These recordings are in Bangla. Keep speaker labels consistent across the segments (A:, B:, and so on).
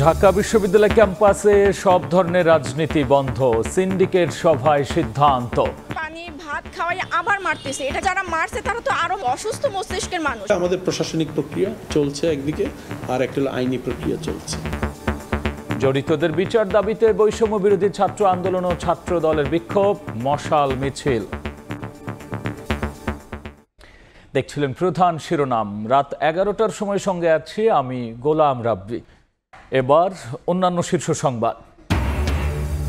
A: ঢাকা বিশ্ববিদ্যালয় ক্যাম্পাসে সব ধরনের রাজনীতি বন্ধ সিন্ডিকেট সভায় সিদ্ধান্ত
B: পানি ভাত খাওয়াই আবার মারতেছে এটা যারা মারছে তারা তো আরো অসুস্থ মস্তিষ্কের মানুষ
A: আমাদের প্রশাসনিক প্রক্রিয়া চলছে একদিকে আর একটা আইনি প্রক্রিয়া চলছে জড়িতদের বিচার দাবিতে বৈষম্য বিরোধী ছাত্র আন্দোলন ও ছাত্র দলের বিক্ষোভ মশাল মিছিল দেখছিলেন প্রধান শিরোনাম রাত এগারোটার সময় সঙ্গে আছি আমি গোলাম রাব্বি এবার অন্যান্য শীর্ষ সংবাদ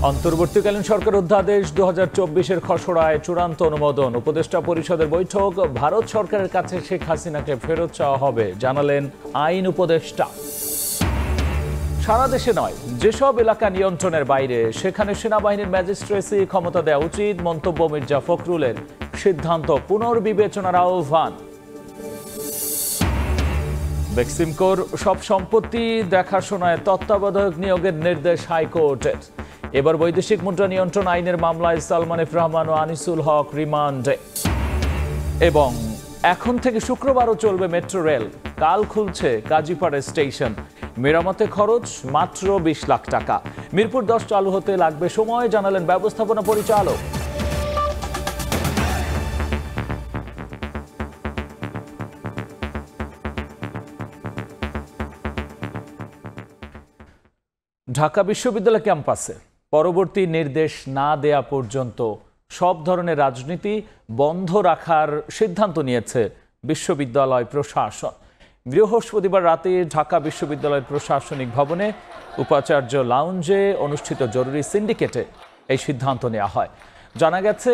A: অন্তর্বর্তীকালীন সরকার অধ্যাদেশ দু হাজার চব্বিশের খসড়ায় চূড়ান্ত অনুমোদন উপদেষ্টা পরিষদের বৈঠক ভারত সরকারের কাছে শেখ হাসিনাকে ফেরত চাওয়া হবে জানালেন আইন উপদেষ্টা সারা দেশে নয় যেসব এলাকা নিয়ন্ত্রণের বাইরে সেখানে সেনাবাহিনীর ম্যাজিস্ট্রেসি ক্ষমতা দেওয়া উচিত মন্তব্য মির্জা ফখরুলের সিদ্ধান্ত পুনর্বিবেচনার আহ্বান বেক্সিমকোর সব সম্পত্তি দেখাশোনায় তত্ত্বাবধায়ক নিয়োগের নির্দেশ হাইকোর্টের এবার বৈদেশিক মুদ্রা নিয়ন্ত্রণ আইনের মামলায় সালমান এফ রহমান ও আনিসুল হক রিমান্ডে এবং এখন থেকে শুক্রবারও চলবে মেট্রো রেল কাল খুলছে কাজীপাড়া স্টেশন মেরামতে খরচ মাত্র বিশ লাখ টাকা মিরপুর দশ চালু হতে লাগবে সময় জানালেন ব্যবস্থাপনা পরিচালক ঢাকা বিশ্ববিদ্যালয় ক্যাম্পাসে পরবর্তী নির্দেশ না দেয়া পর্যন্ত সব ধরনের রাজনীতি বন্ধ রাখার সিদ্ধান্ত নিয়েছে বিশ্ববিদ্যালয় প্রশাসন বৃহস্পতিবার রাতে ঢাকা বিশ্ববিদ্যালয়ের প্রশাসনিক ভবনে উপাচার্য লাউঞ্জে অনুষ্ঠিত জরুরি সিন্ডিকেটে এই সিদ্ধান্ত নেওয়া হয় জানা গেছে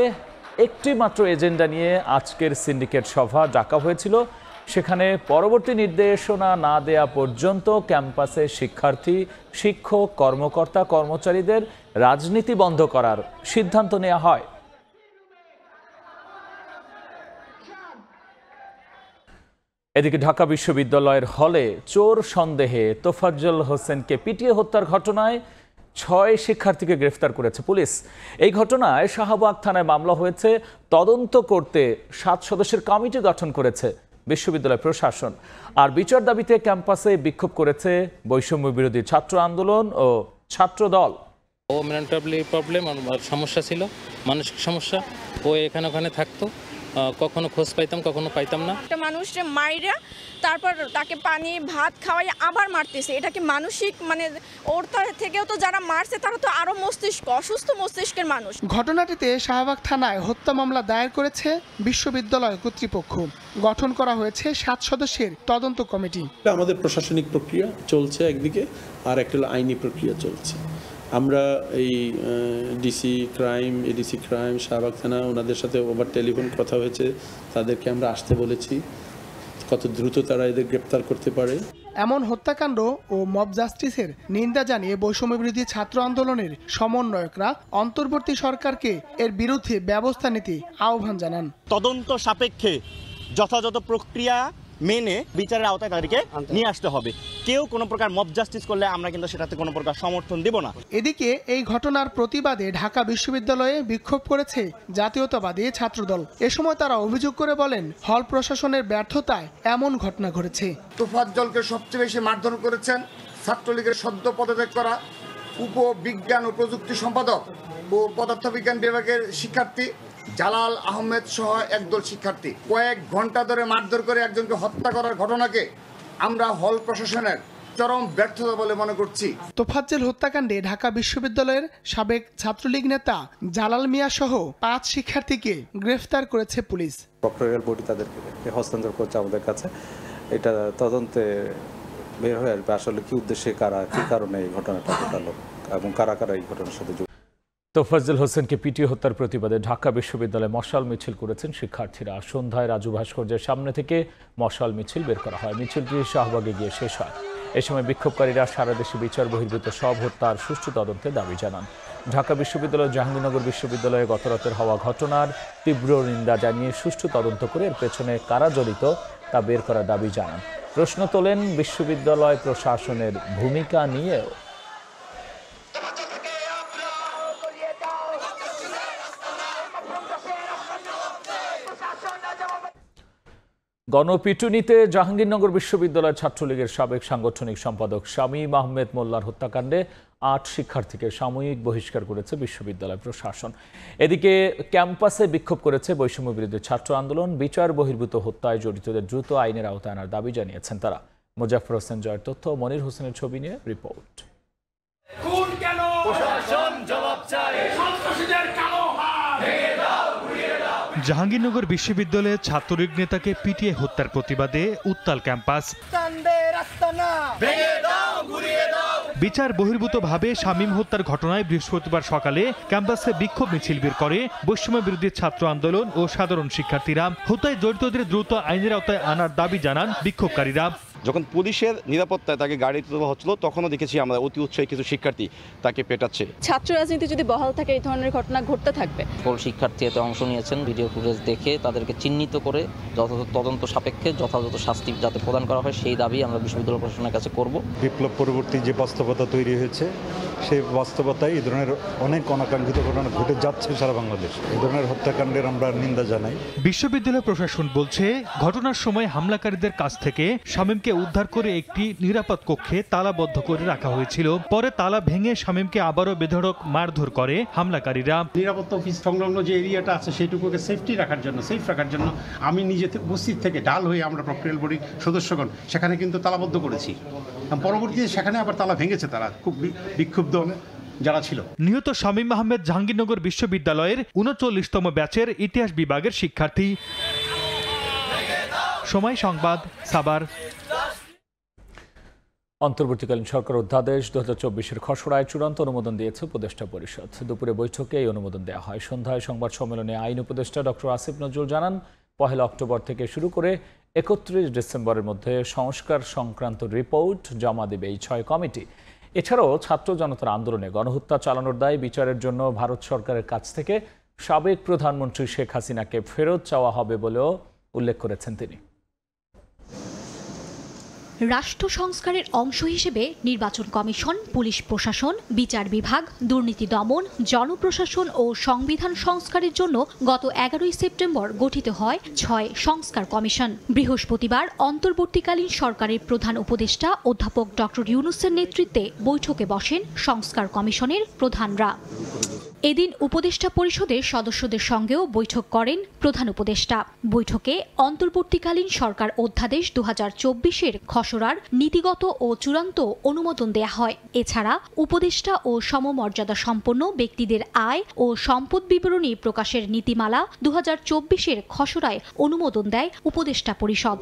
A: একটি মাত্র এজেন্ডা নিয়ে আজকের সিন্ডিকেট সভা ডাকা হয়েছিল সেখানে পরবর্তী নির্দেশনা না দেয়া পর্যন্ত ক্যাম্পাসে শিক্ষার্থী শিক্ষক কর্মকর্তা কর্মচারীদের রাজনীতি বন্ধ করার সিদ্ধান্ত নেওয়া হয় এদিকে ঢাকা বিশ্ববিদ্যালয়ের হলে চোর সন্দেহে তোফাজ্জল হোসেনকে পিটিয়ে হত্যার ঘটনায় ছয় শিক্ষার্থীকে গ্রেফতার করেছে পুলিশ এই ঘটনায় শাহবাগ থানায় মামলা হয়েছে তদন্ত করতে সাত সদস্যের কমিটি গঠন করেছে বিশ্ববিদ্যালয় প্রশাসন আর বিচার দাবিতে ক্যাম্পাসে বিক্ষোভ করেছে বৈষম্য বিরোধী ছাত্র আন্দোলন ও ছাত্র দল ও মেন্টালি প্রবলেম
C: সমস্যা ছিল মানসিক সমস্যা ও এখানে ওখানে থাকতো কখনো খোঁজ পাইতাম কখনো পাইতাম না
B: একটা যে মাইরা তারপর তাকে পানি ভাত খাওয়াই আবার মারতেছে এটাকে মানসিক মানে ওর থেকেও তো যারা মারছে তারা তো আরও মস্তিষ্ক অসুস্থ মস্তিষ্কের মানুষ
D: ঘটনাটিতে শাহবাগ থানায় হত্যা মামলা দায়ের করেছে বিশ্ববিদ্যালয় কর্তৃপক্ষ গঠন করা হয়েছে সাত সদস্যের তদন্ত কমিটি
C: আমাদের প্রশাসনিক প্রক্রিয়া চলছে একদিকে আর একটা আইনি প্রক্রিয়া চলছে আমরা এই DC crime ADC crime Shahbag থানা ওনাদের সাথে ওভার টেলিফোন কথা হয়েছে তাদেরকে আমরা আসতে বলেছি কত দ্রুত তারা এদের গ্রেপ্তার করতে পারে
D: এমন হত্যাকাণ্ড ও মব জাস্টিসের নিন্দা জানিয়ে বৈষম্যবিরোধী ছাত্র আন্দোলনের সমন্বয়করা অন্তর্বর্তী সরকারকে এর বিরুদ্ধে ব্যবস্থা নিতে আহ্বান জানান
E: তদন্ত সাপেক্ষে যথাযথ প্রক্রিয়া মেনে বিচারের আওতায় তাদেরকে নিয়ে আসতে হবে কেউ কোনো প্রকার মব জাস্টিস করলে আমরা কিন্তু সেটাতে কোনো প্রকার সমর্থন দেব না
D: এদিকে এই ঘটনার প্রতিবাদে ঢাকা বিশ্ববিদ্যালয়ে বিক্ষোভ করেছে জাতীয়তাবাদী ছাত্রদল এ সময় তারা অভিযোগ করে বলেন হল প্রশাসনের ব্যর্থতায় এমন ঘটনা ঘটেছে দলকে সবচেয়ে বেশি মারধর করেছেন ছাত্রলীগের সদ্য পদত্যাগ করা উপ বিজ্ঞান ও প্রযুক্তি সম্পাদক ও পদার্থবিজ্ঞান বিভাগের শিক্ষার্থী জালাল আহমেদ সহ একদল শিক্ষার্থী কয়েক ঘন্টা ধরে মারধর করে একজনকে হত্যা করার ঘটনাকে আমরা হল প্রশাসনের চরম ব্যর্থতা বলে মনে করছি তোফাজ্জেল হত্যাকাণ্ডে ঢাকা বিশ্ববিদ্যালয়ের সাবেক ছাত্রলীগ নেতা জালাল মিয়া সহ পাঁচ শিক্ষার্থীকে গ্রেফতার করেছে পুলিশ
F: প্রক্টোরিয়াল বডি তাদেরকে
C: হস্তান্তর করছে আমাদের কাছে এটা তদন্তে বের হয়ে আসবে আসলে কি উদ্দেশ্যে কারা কি কারণে এই ঘটনাটা ঘটালো এবং কারা কারা এই ঘটনার সাথে
A: তোফাজুল হোসেনকে পিটি হত্যার প্রতিবাদে ঢাকা বিশ্ববিদ্যালয়ে মশাল মিছিল করেছেন শিক্ষার্থীরা সন্ধ্যায় রাজু ভাস্কর্যের সামনে থেকে মশাল মিছিল বের করা হয় মিছিলটি শাহবাগে গিয়ে শেষ হয় এ সময় বিক্ষোভকারীরা সারা দেশে বিচার বহির্ভূত সব হত্যার সুষ্ঠু তদন্তে দাবি জানান ঢাকা বিশ্ববিদ্যালয় জাহাঙ্গীরনগর বিশ্ববিদ্যালয়ে গতরাতের হওয়া ঘটনার তীব্র নিন্দা জানিয়ে সুষ্ঠু তদন্ত করে এর পেছনে কারা জড়িত তা বের করার দাবি জানান প্রশ্ন তোলেন বিশ্ববিদ্যালয় প্রশাসনের ভূমিকা নিয়েও গণপিটুনিতে জাহাঙ্গীরনগর বিশ্ববিদ্যালয় ছাত্রলীগের সাবেক সাংগঠনিক সম্পাদক শামীম আহমেদ মোল্লার হত্যাকাণ্ডে আট শিক্ষার্থীকে সাময়িক বহিষ্কার করেছে বিশ্ববিদ্যালয় প্রশাসন এদিকে ক্যাম্পাসে বিক্ষোভ করেছে বৈষম্য বিরুদ্ধে ছাত্র আন্দোলন বিচার বহির্ভূত হত্যায় জড়িতদের দ্রুত আইনের আওতায় আনার দাবি জানিয়েছেন তারা মোজাফর হোসেন জয়ের তথ্য মনির হোসেনের ছবি নিয়ে রিপোর্ট
C: জাহাঙ্গীরনগর বিশ্ববিদ্যালয়ের ছাত্রলীগ নেতাকে পিটিয়ে হত্যার প্রতিবাদে উত্তাল ক্যাম্পাস বিচার বহির্ভূতভাবে শামীম হত্যার ঘটনায় বৃহস্পতিবার সকালে ক্যাম্পাসে বিক্ষোভ মিছিল বের করে বৈষম্য বিরোধী ছাত্র আন্দোলন ও সাধারণ শিক্ষার্থীরা হত্যায় জড়িতদের দ্রুত আইনের আওতায় আনার দাবি জানান বিক্ষোভকারীরা
E: যখন পুলিশের নিরাপত্তায় তাকে গাড়ি তোলা
G: হচ্ছিল তখনও দেখেছি আমরা অতি উৎসাহী কিছু শিক্ষার্থী তাকে পেটাচ্ছে
B: ছাত্র রাজনীতি যদি বহাল থাকে এই ধরনের ঘটনা ঘটতে থাকবে
G: সকল শিক্ষার্থী এতে অংশ নিয়েছেন ভিডিও ফুটেজ দেখে তাদেরকে চিহ্নিত করে
H: যথাযথ তদন্ত সাপেক্ষে যথাযথ শাস্তি যাতে প্রদান করা হয় সেই দাবি আমরা
E: বিশ্ববিদ্যালয় প্রশাসনের কাছে করব বিপ্লব পরবর্তী যে বাস্তবতা তৈরি হয়েছে সেই বাস্তবতায় এই ধরনের অনেক অনাকাঙ্ক্ষিত ঘটনা ঘটে যাচ্ছে সারা বাংলাদেশ এই ধরনের হত্যাকাণ্ডের আমরা নিন্দা জানাই
C: বিশ্ববিদ্যালয় প্রশাসন বলছে ঘটনার সময় হামলাকারীদের কাছ থেকে শামীমকে শামীমকে উদ্ধার করে একটি নিরাপদ কক্ষে তালাবদ্ধ করে রাখা হয়েছিল পরে তালা ভেঙে শামীমকে আবারও বেধড়ক মারধর করে হামলাকারীরা নিরাপত্তা অফিস সংলগ্ন যে এরিয়াটা আছে সেটুকুকে সেফটি রাখার জন্য সেফ রাখার জন্য আমি নিজে
D: উপস্থিত থেকে ডাল হয়ে আমরা প্রক্রিয়াল বডির সদস্যগণ সেখানে কিন্তু তালাবদ্ধ করেছি পরবর্তীতে
C: সেখানে আবার তালা ভেঙেছে তারা খুব বিক্ষুব্ধ যারা ছিল নিহত শামীম আহমেদ জাহাঙ্গীরনগর বিশ্ববিদ্যালয়ের উনচল্লিশতম ব্যাচের ইতিহাস বিভাগের শিক্ষার্থী
A: সময় সংবাদ সাবার অন্তর্বর্তীকালীন সরকার অধ্যাদেশ দু হাজার চব্বিশের খসড়ায় চূড়ান্ত অনুমোদন দিয়েছে উপদেষ্টা পরিষদ দুপুরে বৈঠকে এই অনুমোদন দেওয়া হয় সন্ধ্যায় সংবাদ সম্মেলনে আইন উপদেষ্টা ডক্টর আসিফ নজরুল জানান পহেলা অক্টোবর থেকে শুরু করে একত্রিশ ডিসেম্বরের মধ্যে সংস্কার সংক্রান্ত রিপোর্ট জমা দেবে এই ছয় কমিটি এছাড়াও ছাত্র জনতার আন্দোলনে গণহত্যা চালানোর দায় বিচারের জন্য ভারত সরকারের কাছ থেকে সাবেক প্রধানমন্ত্রী শেখ হাসিনাকে ফেরত চাওয়া হবে বলেও উল্লেখ করেছেন তিনি
B: রাষ্ট্র সংস্কারের অংশ হিসেবে নির্বাচন কমিশন পুলিশ প্রশাসন বিচার বিভাগ দুর্নীতি দমন জনপ্রশাসন ও সংবিধান সংস্কারের জন্য গত এগারোই সেপ্টেম্বর গঠিত হয় ছয় সংস্কার কমিশন বৃহস্পতিবার অন্তর্বর্তীকালীন সরকারের প্রধান উপদেষ্টা অধ্যাপক ডক্টর ইউনুসের নেতৃত্বে বৈঠকে বসেন সংস্কার কমিশনের প্রধানরা এদিন উপদেষ্টা পরিষদের সদস্যদের সঙ্গেও বৈঠক করেন প্রধান উপদেষ্টা বৈঠকে অন্তর্বর্তীকালীন সরকার অধ্যাদেশ দু চব্বিশের খসড়ার নীতিগত ও চূড়ান্ত অনুমোদন দেয়া হয় এছাড়া উপদেষ্টা ও সমমর্যাদা সম্পন্ন ব্যক্তিদের আয় ও সম্পদ বিবরণী প্রকাশের নীতিমালা দু চব্বিশের খসড়ায় অনুমোদন দেয় উপদেষ্টা পরিষদ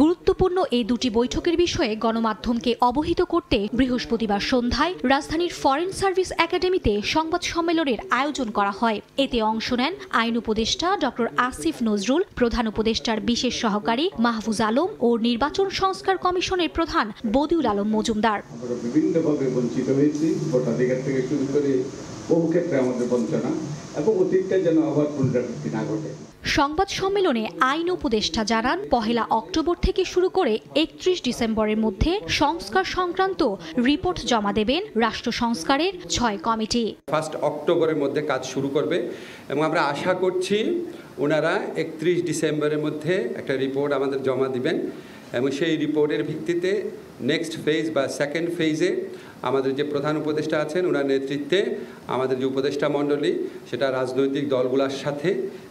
B: গুরুত্বপূর্ণ এই দুটি বৈঠকের বিষয়ে গণমাধ্যমকে অবহিত করতে বৃহস্পতিবার সন্ধ্যায় রাজধানীর ফরেন সার্ভিস একাডেমিতে সংবাদ সম্মেলনের আয়োজন করা হয় এতে অংশ নেন আইন উপদেষ্টা ডক্টর আসিফ নজরুল প্রধান উপদেষ্টার বিশেষ সহকারী মাহফুজ আলম ও নির্বাচন সংস্কার কমিশনের প্রধান বদিউল আলম মজুমদার
F: বিভিন্নভাবে বঞ্চিত হয়েছি ভোটাধিকার থেকে শুরু করে বহু ক্ষেত্রে আমাদের
E: বঞ্চনা এবং অতীতটা যেন আবার পুনরাবৃত্তি না ঘটে
B: সংবাদ সম্মেলনে আইন উপদেষ্টা জানান পহেলা অক্টোবর থেকে শুরু করে একত্রিশ ডিসেম্বরের মধ্যে সংস্কার সংক্রান্ত রিপোর্ট জমা দেবেন রাষ্ট্র সংস্কারের ছয় কমিটি
I: ফার্স্ট অক্টোবরের মধ্যে কাজ শুরু করবে এবং আমরা আশা করছি ওনারা একত্রিশ ডিসেম্বরের মধ্যে একটা রিপোর্ট আমাদের জমা দিবেন এবং সেই রিপোর্টের ভিত্তিতে নেক্সট ফেজ বা সেকেন্ড ফেজে আমাদের যে প্রধান উপদেষ্টা আছেন ওনার নেতৃত্বে আমাদের যে উপদেষ্টা মণ্ডলী সেটা রাজনৈতিক দলগুলোর সাথে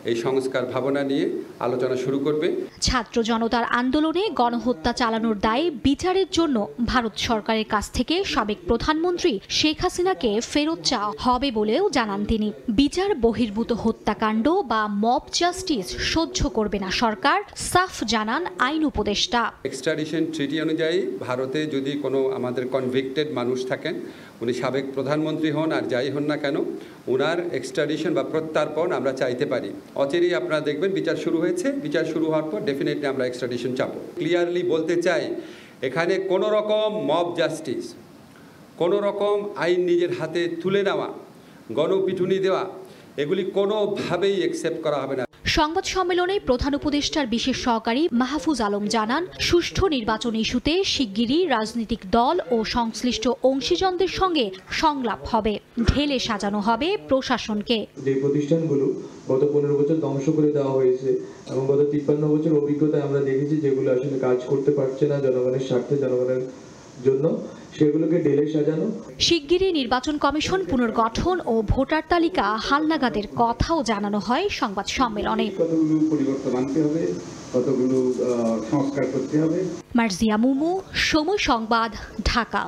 I: এই সংস্কার ভাবনা নিয়ে আলোচনা শুরু করবে
B: ছাত্র জনতার আন্দোলনে গণহত্যা চালানোর দায়ে বিচারের জন্য ভারত সরকারের কাছ থেকে সাবেক প্রধানমন্ত্রী শেখ হাসিনাকে ফেরত চাওয়া হবে বলেও জানান তিনি বিচার বহির্ভূত হত্যাকাণ্ড বা মব জাস্টিস সহ্য করবে না সরকার সাফ জানান আইন উপদেষ্টা
I: এক্সট্রাডিশন ট্রিটি অনুযায়ী ভারতে যদি কোনো আমাদের কনভিক্টেড মানুষ থাকেন উনি সাবেক প্রধানমন্ত্রী হন আর যাই হন না কেন ওনার এক্সট্রাডিশন বা প্রত্যার্পণ আমরা চাইতে পারি অচেরই আপনারা দেখবেন বিচার শুরু হয়েছে বিচার শুরু হওয়ার পর ডেফিনেটলি আমরা এক্সট্রাডিশন চাপ ক্লিয়ারলি বলতে চাই এখানে কোনো রকম মব জাস্টিস কোনো রকম আইন নিজের হাতে তুলে নেওয়া গণপিটুনি দেওয়া এগুলি কোনোভাবেই অ্যাকসেপ্ট করা হবে না
B: সংবাদ সম্মেলনে প্রধান উপদেষ্টার বিশেষ সহকারী মাহফুজ আলম জানান সুষ্ঠু নির্বাচন ইস্যুতে শিগগিরই রাজনৈতিক দল ও সংশ্লিষ্ট অংশীজনদের সঙ্গে সংলাপ হবে ঢেলে সাজানো হবে প্রশাসনকে
C: যে প্রতিষ্ঠানগুলো গত পনেরো বছর ধ্বংস করে দেওয়া হয়েছে এবং গত তিপ্পান্ন বছর অভিজ্ঞতায় আমরা দেখেছি যেগুলো আসলে কাজ করতে পারছে না জনগণের স্বার্থে জনগণের জন্য
B: শিগগিরই নির্বাচন কমিশন পুনর্গঠন ও ভোটার তালিকা হালনাগাদের কথাও জানানো হয় সংবাদ সম্মেলনে সময় সংবাদ ঢাকা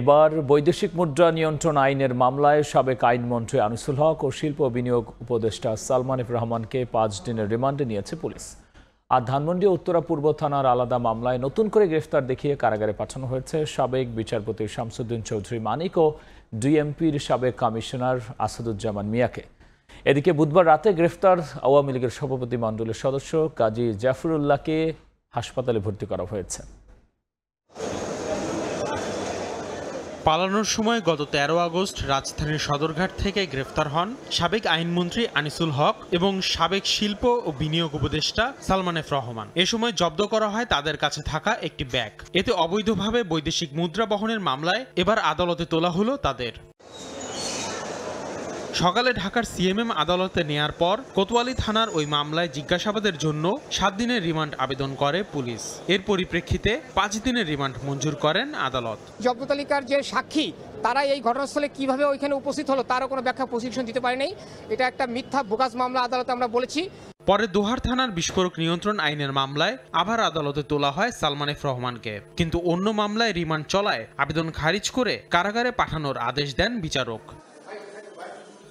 A: এবার বৈদেশিক মুদ্রা নিয়ন্ত্রণ আইনের মামলায় সাবেক আইনমন্ত্রী আনিসুল হক ও শিল্প বিনিয়োগ উপদেষ্টা সালমান রহমানকে পাঁচ দিনের রিমান্ডে নিয়েছে পুলিশ আর ধানমন্ডি উত্তরা পূর্ব থানার আলাদা মামলায় নতুন করে গ্রেফতার দেখিয়ে কারাগারে পাঠানো হয়েছে সাবেক বিচারপতি শামসুদ্দিন চৌধুরী মানিক ও ডিএমপির সাবেক কমিশনার আসাদুজ্জামান মিয়াকে এদিকে বুধবার রাতে গ্রেফতার আওয়ামী লীগের সভাপতি মণ্ডলের সদস্য কাজী জাফরুল্লাহকে হাসপাতালে ভর্তি করা হয়েছে
C: পালানোর সময় গত ১৩ আগস্ট রাজধানীর সদরঘাট থেকে গ্রেফতার হন সাবেক আইনমন্ত্রী আনিসুল হক এবং সাবেক শিল্প ও বিনিয়োগ উপদেষ্টা সালমান এফ রহমান এ সময় জব্দ করা হয় তাদের কাছে থাকা একটি ব্যাগ এতে অবৈধভাবে বৈদেশিক মুদ্রা বহনের মামলায় এবার আদালতে তোলা হলো তাদের সকালে ঢাকার সিএমএম আদালতে নেয়ার পর কোতোয়ালি থানার ওই মামলায় জিজ্ঞাসাবাদের জন্য সাত দিনের রিমান্ড আবেদন করে পুলিশ এর পরিপ্রেক্ষিতে পাঁচ দিনের রিমান্ড মঞ্জুর করেন আদালত
H: জব্দতালিকার যে সাক্ষী তারা এই ঘটনাস্থলে কিভাবে ওইখানে উপস্থিত হলো তারও কোনো ব্যাখ্যা প্রশিক্ষণ দিতে পারেনি এটা একটা মিথ্যা বোগাস মামলা আদালতে আমরা বলেছি
C: পরে দোহার থানার বিস্ফোরক নিয়ন্ত্রণ আইনের মামলায় আবার আদালতে তোলা হয় সালমান এফ রহমানকে কিন্তু অন্য মামলায় রিমান্ড চলায় আবেদন খারিজ করে কারাগারে পাঠানোর আদেশ দেন বিচারক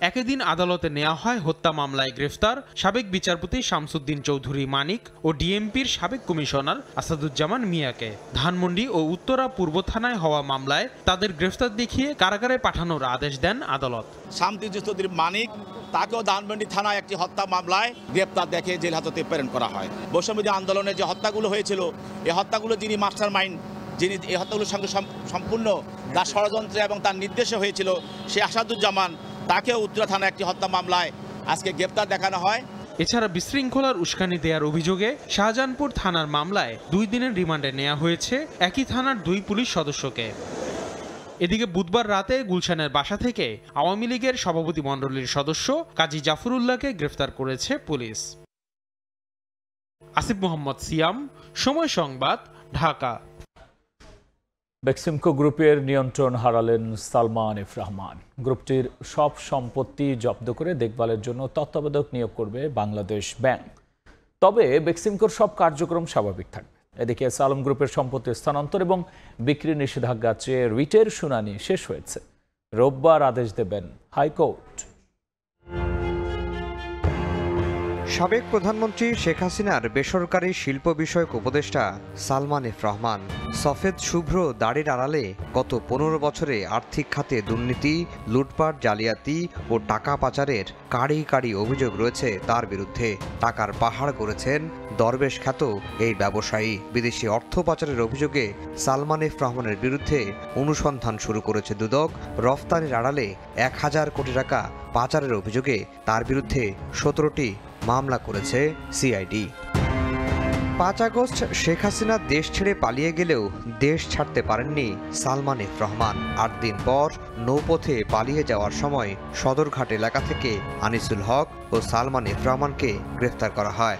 C: একই দিন আদালতে নেওয়া হয় হত্যা মামলায় গ্রেফতার সাবেক বিচারপতি শামসুদ্দিন চৌধুরী মানিক ও ডিএমপির সাবেক কমিশনার আসাদুজ্জামান মিয়াকে ধানমন্ডি ও উত্তরা পূর্ব থানায় হওয়া মামলায় তাদের গ্রেফতার দেখিয়ে কারাগারে পাঠানোর আদেশ দেন আদালত
A: শামসুদ্দিন মানিক তাকেও ধানমন্ডি থানায় একটি হত্যা মামলায় গ্রেপ্তার দেখে জেল হাজতে প্রেরণ করা হয় বৈষম্য আন্দোলনে যে হত্যাগুলো হয়েছিল এ হত্যাগুলো যিনি মাস্টার মাইন্ড যিনি এই হত্যাগুলোর সঙ্গে সম্পূর্ণ তার ষড়যন্ত্রে এবং তার নির্দেশে হয়েছিল সে আসাদুজ্জামান তাকে উত্তরা থানা একটি হত্যা মামলায় আজকে গ্রেপ্তার
G: দেখানো হয়
C: এছাড়া বিশৃঙ্খলার উস্কানি দেওয়ার অভিযোগে শাহজাহানপুর থানার মামলায় দুই দিনের রিমান্ডে নেওয়া হয়েছে একই থানার দুই পুলিশ সদস্যকে এদিকে বুধবার রাতে গুলশানের বাসা থেকে আওয়ামী লীগের সভাপতি মণ্ডলীর সদস্য কাজী জাফরুল্লাহকে গ্রেফতার করেছে পুলিশ আসিফ মোহাম্মদ সিয়াম সময় সংবাদ ঢাকা
A: বেক্সিমকো গ্রুপের নিয়ন্ত্রণ হারালেন সালমান ইফরহমান রহমান গ্রুপটির সব সম্পত্তি জব্দ করে দেখভালের জন্য তত্ত্বাবধায়ক নিয়োগ করবে বাংলাদেশ ব্যাংক তবে বেক্সিমকোর সব কার্যক্রম স্বাভাবিক থাকবে এদিকে সালম গ্রুপের সম্পত্তি স্থানান্তর এবং বিক্রি নিষেধাজ্ঞা চেয়ে রিটের শুনানি শেষ হয়েছে রোববার আদেশ দেবেন হাইকোর্ট সাবেক প্রধানমন্ত্রী শেখ
H: হাসিনার বেসরকারি শিল্প বিষয়ক উপদেষ্টা সালমান এফ রহমান সফেদ শুভ্র দাড়ির আড়ালে গত পনেরো বছরে আর্থিক খাতে দুর্নীতি লুটপাট জালিয়াতি ও টাকা পাচারের কাড়ি কাড়ি অভিযোগ রয়েছে তার বিরুদ্ধে টাকার পাহাড় করেছেন দরবেশ খ্যাত এই ব্যবসায়ী বিদেশি অর্থ পাচারের অভিযোগে সালমান এফ রহমানের বিরুদ্ধে অনুসন্ধান শুরু করেছে দুদক রফতানির আড়ালে এক হাজার কোটি টাকা পাচারের অভিযোগে তার বিরুদ্ধে সতেরোটি মামলা করেছে সিআইডি পাঁচ আগস্ট শেখ হাসিনা দেশ ছেড়ে পালিয়ে গেলেও দেশ ছাড়তে পারেননি সালমান ইফ রহমান আট দিন পর নৌপথে পালিয়ে যাওয়ার সময় সদরঘাট এলাকা থেকে আনিসুল হক ও সালমান ইফ রহমানকে গ্রেফতার করা হয়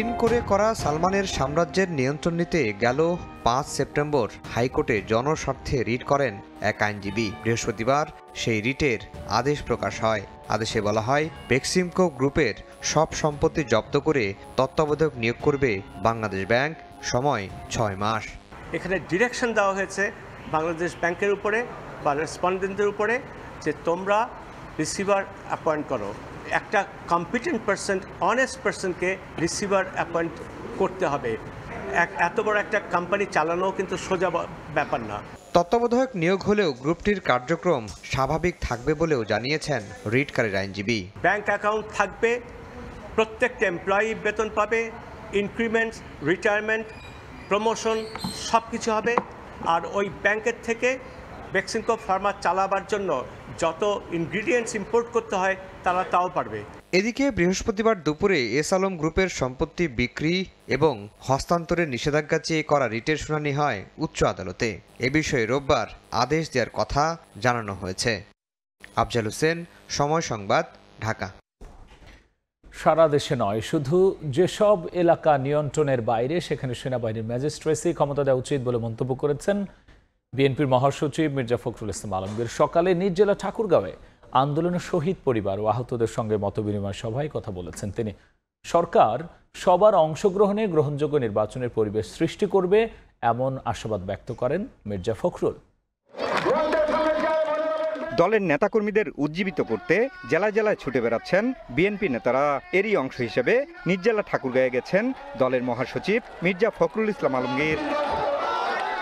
H: ঋণ করে করা সালমানের সাম্রাজ্যের নিয়ন্ত্রণ নিতে গেল পাঁচ সেপ্টেম্বর হাইকোর্টে জনস্বার্থে রিট করেন এক আইনজীবী বৃহস্পতিবার সেই রিটের আদেশ প্রকাশ হয় আদেশে বলা হয় বেক্সিমকো গ্রুপের সব সম্পত্তি জব্দ করে তত্ত্বাবধায়ক নিয়োগ করবে বাংলাদেশ ব্যাংক সময় ছয় মাস
A: এখানে ডিরেকশন দেওয়া হয়েছে বাংলাদেশ ব্যাংকের উপরে বা রেসপন্ডেন্টদের উপরে যে তোমরা রিসিভার অ্যাপয়েন্ট করো একটা কম্পিটেন্ট পার্সেন্ট অনেস্ট পার্সনকে রিসিভার অ্যাপয়েন্ট করতে হবে এত বড় একটা কোম্পানি চালানো কিন্তু সোজা ব্যাপার না
H: তত্ত্বাবধায়ক নিয়োগ হলেও গ্রুপটির কার্যক্রম স্বাভাবিক থাকবে বলেও জানিয়েছেন রিটকারের আইনজীবী
A: ব্যাংক অ্যাকাউন্ট থাকবে প্রত্যেকটা এমপ্লয়ি বেতন পাবে ইনক্রিমেন্টস রিটায়ারমেন্ট প্রমোশন সব কিছু হবে আর ওই ব্যাংকের থেকে ভ্যাকসিনকো ফার্মা চালাবার জন্য যত ইনগ্রিডিয়েন্টস ইম্পোর্ট করতে হয় তারা তাও পারবে
H: এদিকে বৃহস্পতিবার দুপুরে এস আলম গ্রুপের সম্পত্তি বিক্রি এবং হস্তান্তরের নিষেধাজ্ঞা চেয়ে করা রিটের শুনানি হয় উচ্চ আদালতে এ বিষয়ে রোববার আদেশ দেওয়ার কথা জানানো হয়েছে
A: আফজাল হোসেন সময় সংবাদ ঢাকা সারা দেশে নয় শুধু যেসব এলাকা নিয়ন্ত্রণের বাইরে সেখানে সেনাবাহিনীর ম্যাজিস্ট্রেসি ক্ষমতা দেওয়া উচিত বলে মন্তব্য করেছেন বিএনপির মহাসচিব মির্জা ফখরুল ইসলাম আলমগীর সকালে নিজ জেলা ঠাকুরগাঁওয়ে আন্দোলনের শহীদ পরিবার ও আহতদের সঙ্গে মতবিনিময় সভায় কথা বলেছেন তিনি সরকার সবার অংশগ্রহণে গ্রহণযোগ্য নির্বাচনের পরিবেশ সৃষ্টি করবে এমন আশাবাদ ব্যক্ত করেন মির্জা ফখরুল দলের নেতাকর্মীদের
E: উজ্জীবিত করতে জেলায় জেলায় ছুটে বেড়াচ্ছেন বিএনপি নেতারা এরই অংশ হিসেবে নির্জেলা ঠাকুরগাঁয়ে গেছেন দলের মহাসচিব মির্জা ফখরুল ইসলাম আলমগীর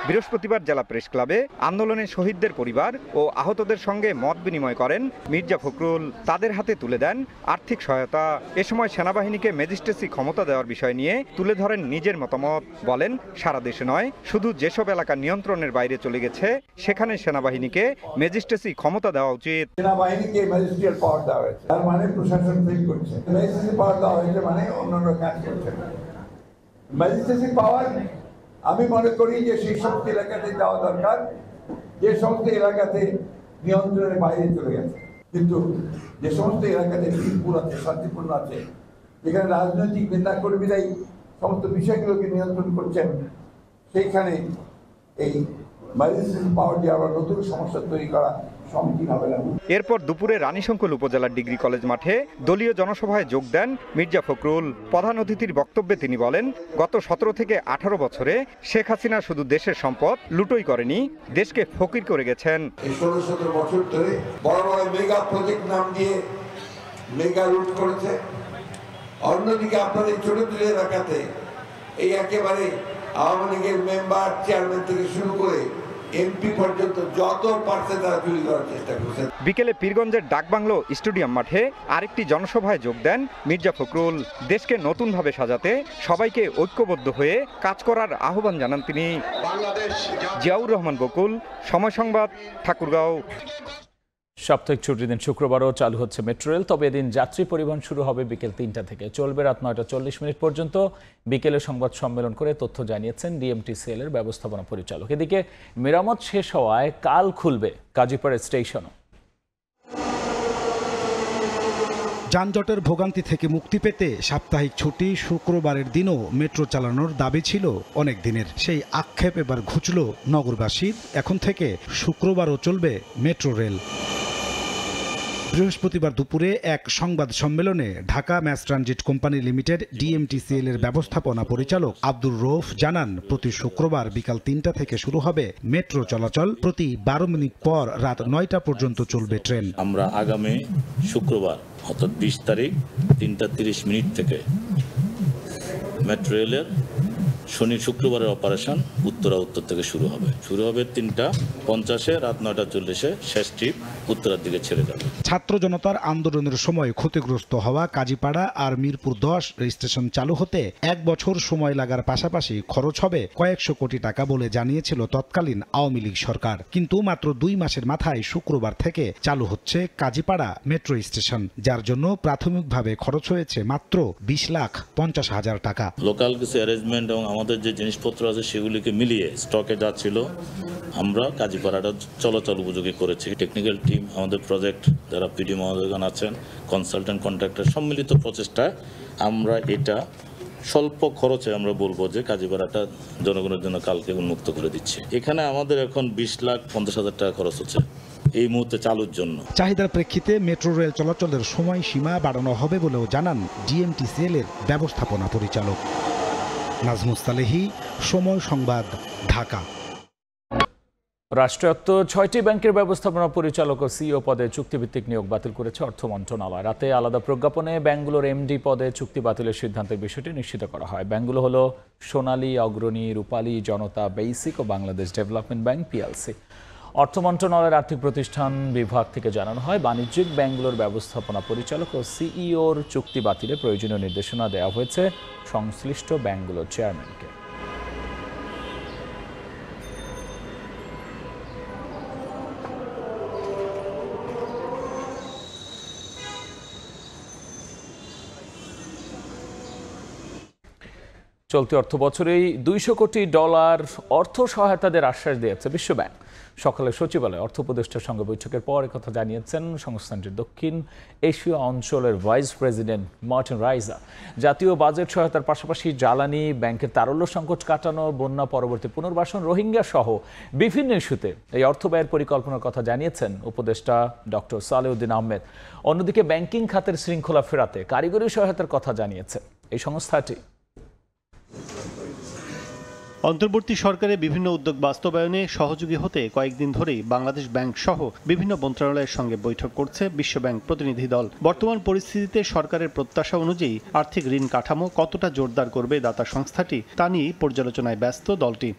E: বৃহস্পতিবার জেলা প্রেস ক্লাবে আন্দোলনে শহীদদের পরিবার ও আহতদের সঙ্গে মত বিনিময় করেন মির্জা ফখরুল তাদের হাতে তুলে দেন আর্থিক সহায়তা এ সময় সেনাবাহিনীকে ম্যাজিস্ট্রেসি ক্ষমতা দেওয়ার বিষয় নিয়ে তুলে ধরেন নিজের মতামত বলেন সারা দেশে নয় শুধু যেসব এলাকা নিয়ন্ত্রণের বাইরে চলে গেছে সেখানে সেনাবাহিনীকে ম্যাজিস্ট্রেসি ক্ষমতা দেওয়া উচিত
G: সেনাবাহিনীকে পাওয়ার দেওয়া হয়েছে তার মানে প্রশাসন করছে ম্যাজিস্ট্রেসি পাওয়ার দেওয়া হয়েছে মানে অন্যান্য কাজ করছে ম্যাজিস্ট্রেসি পাওয়ার আমি মনে করি যে সেই সমস্ত এলাকাতে যাওয়া দরকার যে সমস্ত এলাকাতে নিয়ন্ত্রণের বাইরে চলে গেছে কিন্তু যে সমস্ত এলাকাতে বীরপুর আছে শান্তিপূর্ণ আছে যেখানে রাজনৈতিক কর্মীরাই সমস্ত বিষয়গুলোকে নিয়ন্ত্রণ করছেন সেইখানে এই মাইলিসিস পাওয়ার দিয়ে আবার নতুন সমস্যা তৈরি করা
E: এরপর দুপুরে রানীশঙ্কল উপজেলার ডিগ্রি কলেজ মাঠে দলীয় জনসভায় যোগ দেন মির্জা ফখরুল প্রধান অতিথির বক্তব্যে তিনি বলেন গত সতেরো থেকে আঠারো বছরে শেখ হাসিনা শুধু দেশের সম্পদ লুটোই করেনি দেশকে ফকির করে গেছেন ষোলো সতেরো বছর ধরে বড় বড়
G: মেগা প্রজেক্ট নাম দিয়ে মেগা লুট করেছে অন্যদিকে আপনাদের ছোট ছোট এলাকাতে এই একেবারে আওয়ামী লীগের মেম্বার চেয়ারম্যান থেকে শুরু করে
E: বিকেলে পীরগঞ্জের ডাকবাংলো স্টেডিয়াম মাঠে আরেকটি জনসভায় যোগ দেন মির্জা ফখরুল দেশকে নতুনভাবে সাজাতে সবাইকে ঐক্যবদ্ধ হয়ে কাজ করার আহ্বান জানান তিনি
A: জিয়াউর রহমান বকুল সময় সংবাদ ঠাকুরগাঁও সাপ্তাহিক ছুটির দিন শুক্রবারও চালু হচ্ছে মেট্রো রেল তবে এদিন যাত্রী পরিবহন শুরু হবে বিকেল তিনটা থেকে চলবে রাত নয়টা চল্লিশ মিনিট পর্যন্ত বিকেলে সংবাদ সম্মেলন করে তথ্য জানিয়েছেন ডিএমটিসিএল এর ব্যবস্থাপনা পরিচালক এদিকে মেরামত শেষ হওয়ায় কাল খুলবে কাজীপাড়া স্টেশনও
F: যানজটের ভোগান্তি থেকে মুক্তি পেতে সাপ্তাহিক ছুটি শুক্রবারের দিনও মেট্রো চালানোর দাবি ছিল অনেক দিনের সেই আক্ষেপ এবার ঘুচল নগরবাসীর এখন থেকে শুক্রবারও চলবে মেট্রো রেল বৃহস্পতিবার দুপুরে এক সংবাদ সম্মেলনে Dhaka mass transit company limited DMTCL এর ব্যবস্থাপনা পরিচালক আব্দুর রৌফ জানান প্রতি শুক্রবার বিকাল তিনটা থেকে শুরু হবে মেট্রো চলাচল প্রতি বারো মিনিট পর রাত নয়টা পর্যন্ত চলবে ট্রেন
A: আমরা আগামী শুক্রবার অর্থাৎ বিশ তারিখ তিনটা তিরিশ মিনিট থেকে মেট্রো রেলের শনি শুক্রবারের অপারেশন উত্তরা উত্তর থেকে শুরু হবে শুরু হবে তিনটা পঞ্চাশে রাত নয়টা চল্লিশে শেষ ট্রিপ উত্তরার দিকে ছেড়ে যাবে
F: ছাত্র জনতার আন্দোলনের সময় ক্ষতিগ্রস্ত হওয়া কাজীপাড়া আর মিরপুর দশ স্টেশন চালু হতে এক বছর সময় লাগার পাশাপাশি খরচ হবে কয়েকশো কোটি টাকা বলে জানিয়েছিল তৎকালীন আওয়ামী লীগ সরকার কিন্তু মাত্র দুই মাসের মাথায় শুক্রবার থেকে চালু হচ্ছে কাজীপাড়া মেট্রো স্টেশন যার জন্য প্রাথমিকভাবে খরচ হয়েছে মাত্র বিশ লাখ পঞ্চাশ হাজার টাকা
A: লোকাল কিছু অ্যারেঞ্জমেন্ট এবং আমাদের যে জিনিসপত্র আছে সেগুলিকে মিলিয়ে স্টকে যা ছিল আমরা কাজীপাড়াটা চলাচল উপযোগী করেছি টেকনিক্যাল টিম আমাদের প্রজেক্ট যারা পিডি মহোদয়গণ আছেন কনসালটেন্ট কন্ট্রাক্টর সম্মিলিত প্রচেষ্টায় আমরা এটা স্বল্প খরচে আমরা বলবো যে কাজীপাড়াটা জনগণের জন্য কালকে উন্মুক্ত করে দিচ্ছে এখানে আমাদের এখন বিশ লাখ পঞ্চাশ হাজার টাকা খরচ হচ্ছে এই মুহূর্তে চালুর জন্য
F: চাহিদার প্রেক্ষিতে মেট্রো রেল চলাচলের সময়সীমা বাড়ানো হবে বলেও জানান ডিএমটিসিএল এর ব্যবস্থাপনা পরিচালক নাজমুস্তালেহি সময় সংবাদ ঢাকা
A: রাষ্ট্রায়ত্ত ছয়টি ব্যাংকের ব্যবস্থাপনা পরিচালক ও সিও পদে চুক্তিভিত্তিক নিয়োগ বাতিল করেছে অর্থ মন্ত্রণালয় রাতে আলাদা প্রজ্ঞাপনে ব্যাংকগুলোর এমডি পদে চুক্তি বাতিলের সিদ্ধান্তের বিষয়টি নিশ্চিত করা হয় ব্যাংকগুলো হলো সোনালী অগ্রণী রূপালী জনতা বেসিক ও বাংলাদেশ ডেভেলপমেন্ট ব্যাংক পিএলসি অর্থ মন্ত্রণালয়ের আর্থিক প্রতিষ্ঠান বিভাগ থেকে জানানো হয় বাণিজ্যিক ব্যাংকগুলোর ব্যবস্থাপনা পরিচালক ও সিইওর চুক্তি বাতিলে প্রয়োজনীয় নির্দেশনা দেওয়া হয়েছে সংশ্লিষ্ট ব্যাংকগুলোর চেয়ারম্যানকে চলতি অর্থ বছরেই দুইশো কোটি ডলার অর্থ সহায়তাদের আশ্বাস দিয়েছে বিশ্বব্যাংক সকালে সচিবালয়ে অর্থ উপদেষ্টার সঙ্গে বৈঠকের পর একথা জানিয়েছেন সংস্থানটির দক্ষিণ এশীয় অঞ্চলের ভাইস প্রেসিডেন্ট মার্টিন রাইজা জাতীয় বাজেট সহায়তার পাশাপাশি জ্বালানি ব্যাংকের তারল্য সংকট কাটানো বন্যা পরবর্তী পুনর্বাসন রোহিঙ্গা সহ বিভিন্ন ইস্যুতে এই অর্থ ব্যয়ের পরিকল্পনার কথা জানিয়েছেন উপদেষ্টা ডক্টর সালেউদ্দিন আহমেদ অন্যদিকে ব্যাংকিং খাতের শৃঙ্খলা ফেরাতে কারিগরি সহায়তার কথা জানিয়েছে এই সংস্থাটি অন্তর্বর্তী সরকারের বিভিন্ন উদ্যোগ
D: বাস্তবায়নে সহযোগী হতে কয়েকদিন ধরেই বাংলাদেশ ব্যাংক সহ বিভিন্ন মন্ত্রণালয়ের সঙ্গে বৈঠক করছে বিশ্বব্যাংক প্রতিনিধি দল বর্তমান পরিস্থিতিতে সরকারের প্রত্যাশা অনুযায়ী আর্থিক ঋণ কাঠামো কতটা জোরদার করবে দাতা সংস্থাটি তা নিয়ে পর্যালোচনায় ব্যস্ত দলটি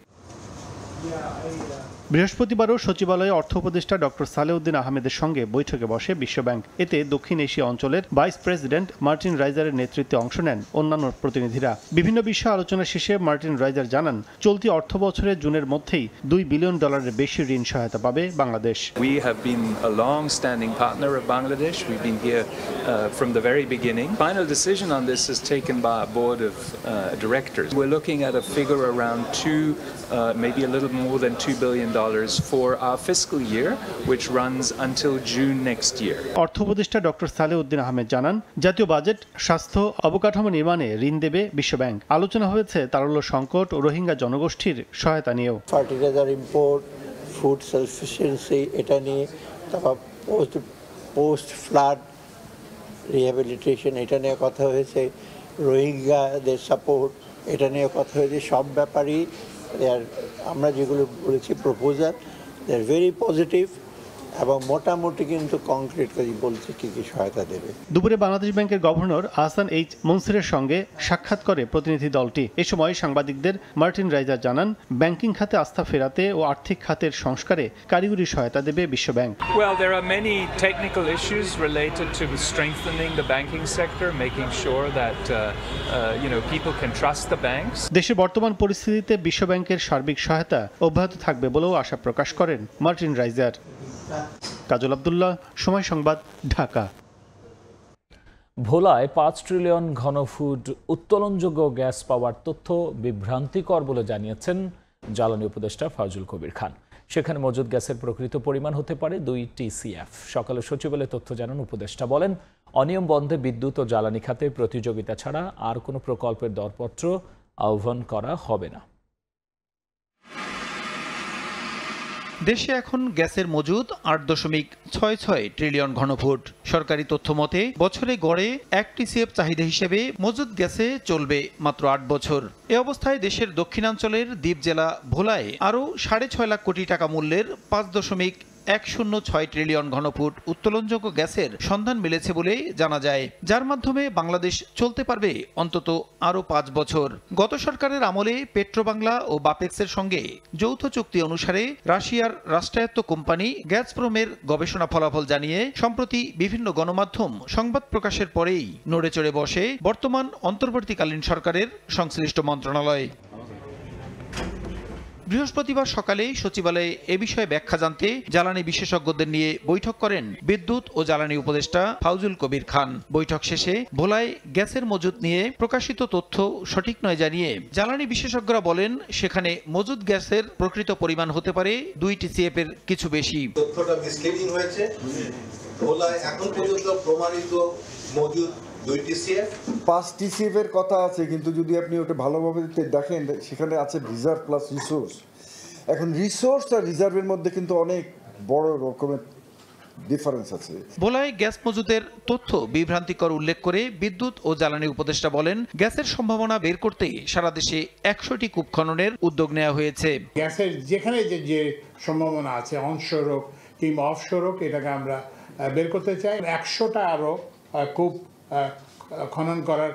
D: বৃহস্পতিবারও সচিবালয়ে অর্থ উপদেষ্টা ডক্টর সালেউদ্দিন আহমেদের সঙ্গে বৈঠকে বসে বিশ্বব্যাংক এতে দক্ষিণ এশিয়া অঞ্চলের ভাইস প্রেসিডেন্ট মার্টিন রাইজারের নেতৃত্বে অংশ নেন অন্যান্য প্রতিনিধিরা বিভিন্ন বিষয়ে আলোচনা শেষে মার্টিন রাইজার জানান চলতি অর্থ বছরে জুনের মধ্যেই দুই বিলিয়ন ডলারের বেশি ঋণ সহায়তা পাবে Bangladesh
A: we have been a long standing partner of Bangladesh we been very beginning final decision on this is board of directors we are looking at a figure around 2 than 2 billion for our fiscal year, which runs until June next year.
D: অর্থ উপদেষ্টা ডক্টর সালেউদ্দিন আহমেদ জানান জাতীয় বাজেট স্বাস্থ্য অবকাঠামো নির্মাণে ঋণ দেবে বিশ্বব্যাংক আলোচনা হয়েছে তারল্য সংকট ও রোহিঙ্গা জনগোষ্ঠীর সহায়তা নিয়েও
G: ফার্টিলাইজার ইম্পোর্ট ফুড সাফিসিয়েন্সি এটা নিয়ে তারপর পোস্ট পোস্ট ফ্লাড রিহ্যাবিলিটেশন এটা নিয়ে কথা হয়েছে রোহিঙ্গাদের সাপোর্ট এটা নিয়ে কথা হয়েছে সব ব্যাপারই They are, Amra Jigulu, proposal. They are very positive. এবং মোটামুটি কিন্তু কংক্রিট বলছে কি কি সহায়তা দেবে
D: দুপুরে বাংলাদেশ ব্যাংকের গভর্নর আহসান এইচ সঙ্গে সাক্ষাৎ করে প্রতিনিধি দলটি এ সময় সাংবাদিকদের মার্টিন রাইজার জানান ব্যাংকিং খাতে আস্থা ফেরাতে ও আর্থিক খাতের সংস্কারে কারিগরি সহায়তা দেবে বিশ্বব্যাংক
A: Well, there are many technical issues related uh, uh,
D: দেশের বর্তমান পরিস্থিতিতে বিশ্বব্যাংকের সার্বিক সহায়তা অব্যাহত থাকবে বলেও আশা প্রকাশ করেন মার্টিন রাইজার কাজল আবদুল্লাহ সময় সংবাদ
A: ঢাকা ভোলায় পাঁচ ট্রিলিয়ন ঘনফুট উত্তোলনযোগ্য গ্যাস পাওয়ার তথ্য বিভ্রান্তিকর বলে জানিয়েছেন জ্বালানি উপদেষ্টা ফাজুল কবির খান সেখানে মজুদ গ্যাসের প্রকৃত পরিমাণ হতে পারে দুই টিসিএফ সকালে সচিবালয়ে তথ্য জানান উপদেষ্টা বলেন অনিয়ম বন্ধে বিদ্যুৎ ও জ্বালানি খাতে প্রতিযোগিতা ছাড়া আর কোনো প্রকল্পের দরপত্র আহ্বান করা হবে না
G: দেশে এখন গ্যাসের মজুদ আট দশমিক ছয় ছয় ট্রিলিয়ন ঘনফুট সরকারি তথ্য মতে বছরে গড়ে এক টিসিএফ চাহিদা হিসেবে মজুদ গ্যাসে চলবে মাত্র আট বছর এ অবস্থায় দেশের দক্ষিণাঞ্চলের দ্বীপ জেলা ভোলায় আরও সাড়ে ছয় লাখ কোটি টাকা মূল্যের পাঁচ দশমিক এক শূন্য ছয় ট্রিলিয়ন ঘনফুট উত্তোলনযোগ্য গ্যাসের সন্ধান মিলেছে বলেই জানা যায় যার মাধ্যমে বাংলাদেশ চলতে পারবে অন্তত আরও পাঁচ বছর গত সরকারের আমলে পেট্রোবাংলা ও বাপেক্সের সঙ্গে যৌথ চুক্তি অনুসারে রাশিয়ার রাষ্ট্রায়ত্ত কোম্পানি গ্যাসপ্রোমের গবেষণা ফলাফল জানিয়ে সম্প্রতি বিভিন্ন গণমাধ্যম সংবাদ প্রকাশের পরেই নড়ে চড়ে বসে বর্তমান অন্তর্বর্তীকালীন সরকারের সংশ্লিষ্ট মন্ত্রণালয় বৃহস্পতিবার সকালেই সচিবালয়ে এ বিষয়ে ব্যাখ্যা জানতে জ্বালানি বিশেষজ্ঞদের নিয়ে বৈঠক করেন বিদ্যুৎ ও জ্বালানি উপদেষ্টা ফাউজুল কবির খান বৈঠক শেষে ভোলায় গ্যাসের মজুত নিয়ে প্রকাশিত তথ্য সঠিক নয় জানিয়ে জ্বালানি বিশেষজ্ঞরা বলেন সেখানে মজুদ গ্যাসের প্রকৃত পরিমাণ হতে পারে দুই সিএফের এর কিছু বেশি তথ্যটা মিসলিডিং হয়েছে ভোলায় এখন পর্যন্ত প্রমাণিত মজুদ
F: পাঁচ টিসিএফ এর কথা আছে কিন্তু যদি আপনি ওটা ভালোভাবে দেখেন সেখানে আছে রিজার্ভ প্লাস রিসোর্স এখন রিসোর্স আর রিজার্ভের মধ্যে কিন্তু অনেক বড় রকমের ডিফারেন্স আছে
G: ভোলায় গ্যাস মজুদের তথ্য বিভ্রান্তিকর উল্লেখ করে বিদ্যুৎ ও জ্বালানি উপদেষ্টা বলেন গ্যাসের সম্ভাবনা বের করতেই সারা দেশে একশোটি কূপ খননের উদ্যোগ নেওয়া হয়েছে গ্যাসের
D: যেখানে যে যে সম্ভাবনা আছে অনসড়ক কিংবা অফসড়ক এটাকে আমরা বের করতে
G: চাই একশোটা আরও কূপ খনন করার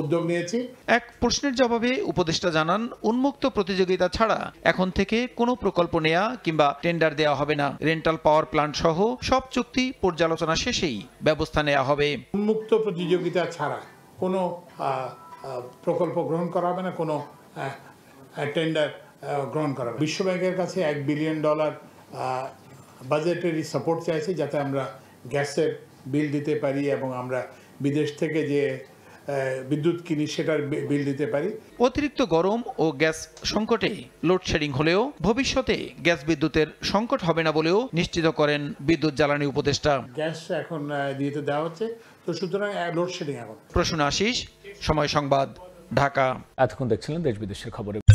G: উদ্যোগ নিয়েছি এক প্রশ্নের জবাবে উপদেষ্টা জানান উন্মুক্ত প্রতিযোগিতা ছাড়া এখন থেকে কোনো প্রকল্প নেয়া কিংবা টেন্ডার দেওয়া হবে না রেন্টাল পাওয়ার প্ল্যান্ট সহ সব চুক্তি পর্যালোচনা শেষেই ব্যবস্থা নেওয়া হবে
D: উন্মুক্ত প্রতিযোগিতা ছাড়া কোনো প্রকল্প গ্রহণ করা হবে না কোনো টেন্ডার গ্রহণ করা হবে বিশ্বব্যাংকের কাছে এক বিলিয়ন ডলার বাজেটের সাপোর্ট চাইছে যাতে আমরা গ্যাসের বিল দিতে পারি এবং আমরা বিদেশ থেকে যে বিদ্যুৎ কিনি সেটার
G: বিল দিতে পারি অতিরিক্ত গরম ও গ্যাস সংকটে লোডশেডিং হলেও ভবিষ্যতে গ্যাস বিদ্যুতের সংকট হবে না বলেও নিশ্চিত করেন বিদ্যুৎ জ্বালানি উপদেষ্টা
E: গ্যাস
D: এখন দিতে দেওয়া হচ্ছে তো সুতরাং লোডশেডিং এখন
G: প্রশ্ন আশিস সময় সংবাদ
A: ঢাকা এতক্ষণ দেখছিলেন দেশ বিদেশের খবরে